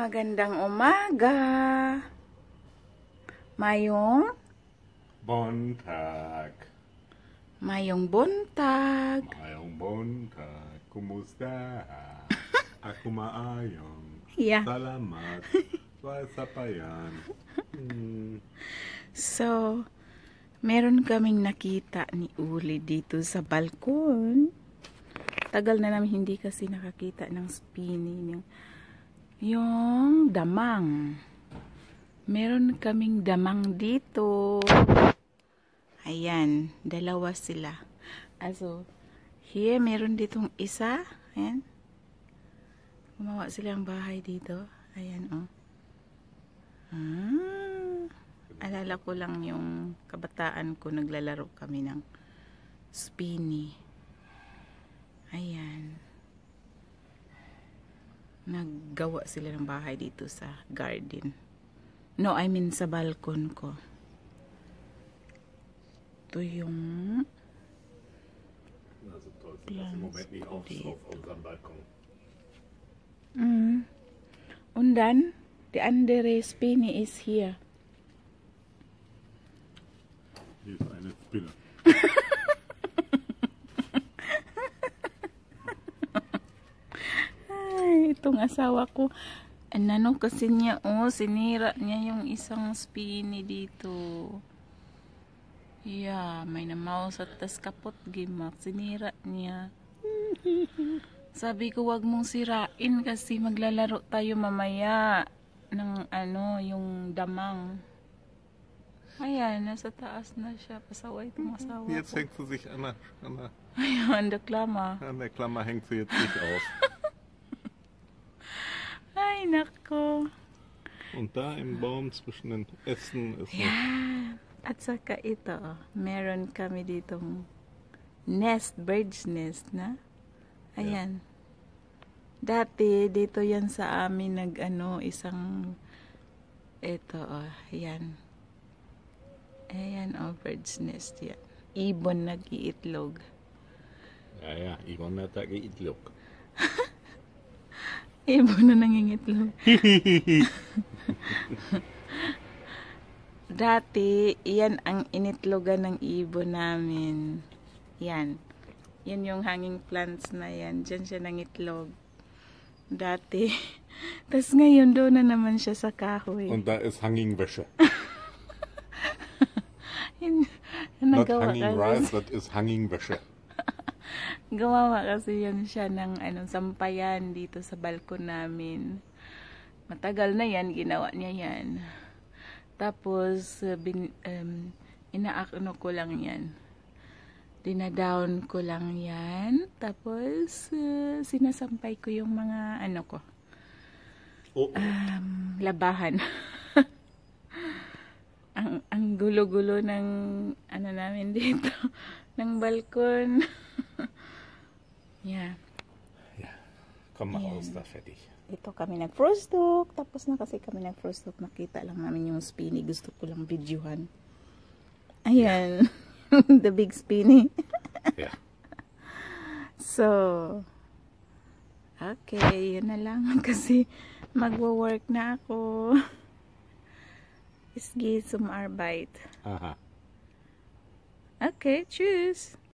Magandang umaga. Mayong buntag. Mayong buntag. Mayong buntag. Kumusta? Ako maayong. Yeah. Salamat. Wasa pa hmm. So, meron kaming nakita ni Uli dito sa balkon. Tagal na namin hindi kasi nakakita ng spinning. Yung yung damang. Meron kaming damang dito. Ayan, dalawa sila. Also, here meron ditong isa. Ayan. Gumawa silang bahay dito. Ayan, oh. Ah, alala ko lang yung kabataan ko, naglalaro kami ng spinny. Ayan naggawa sila ng bahay dito sa garden. No, I mean sa balkon ko. Ito yung plants ko dito. Mm. Und dann, the andere Spinne is here. Hier ist eine Spinne. itong asawa ko. Ano kasi niya, oh, sinira niya yung isang spinny dito. Yeah, may namaus at tas kapot gimak. Sinira niya. Sabi ko, wag mong sirain kasi maglalaro tayo mamaya ng ano, yung damang. Ayan, nasa taas na siya. Pasaway itong mhm. asawa Jetzt ko. hängt sie sich an der, an der... Ayan, an der Klammer. An der Klammer hängt sie jetzt nicht aus. Ay, nako. Und da im Baum zwischen den Ästen ist Noch... At saka ito, oh, meron kami dito nest, bird's nest na. Ayan. Yeah. Dati, dito yan sa amin nag ano, isang ito, oh, yan. Ayan, oh, bird's nest yan. Ibon nag-iitlog. Yeah, yeah. Ibon nag-iitlog. Ibo na nangingitlog. Dati, yan ang initlogan ng ibo namin. Yan. Yan yung hanging plants na yan. Diyan siya nangitlog. Dati. Tapos ngayon, doon na naman siya sa kahoy. And that is hanging wäsche. Not hanging rice, that is hanging wäsche. Gumawa kasi yan siya ng ano, sampayan dito sa balkon namin. Matagal na yan, ginawa niya yan. Tapos, uh, bin, um, inaakno ko lang yan. Dinadown ko lang yan. Tapos, uh, sinasampay ko yung mga ano ko. Oh. Um, labahan. ang ang gulo-gulo ng ano namin dito ng balkon. Yeah. Yeah. Kamaos yeah. na fertig. Ito kami nag-frost Tapos na kasi kami nag-frost Nakita lang namin yung spinny. Gusto ko lang videohan. Ayan. Yeah. The big spinny. yeah. So, okay. Yun na lang. Kasi magwo-work na ako. Isgi sumarbeit. Aha. Okay, tschüss.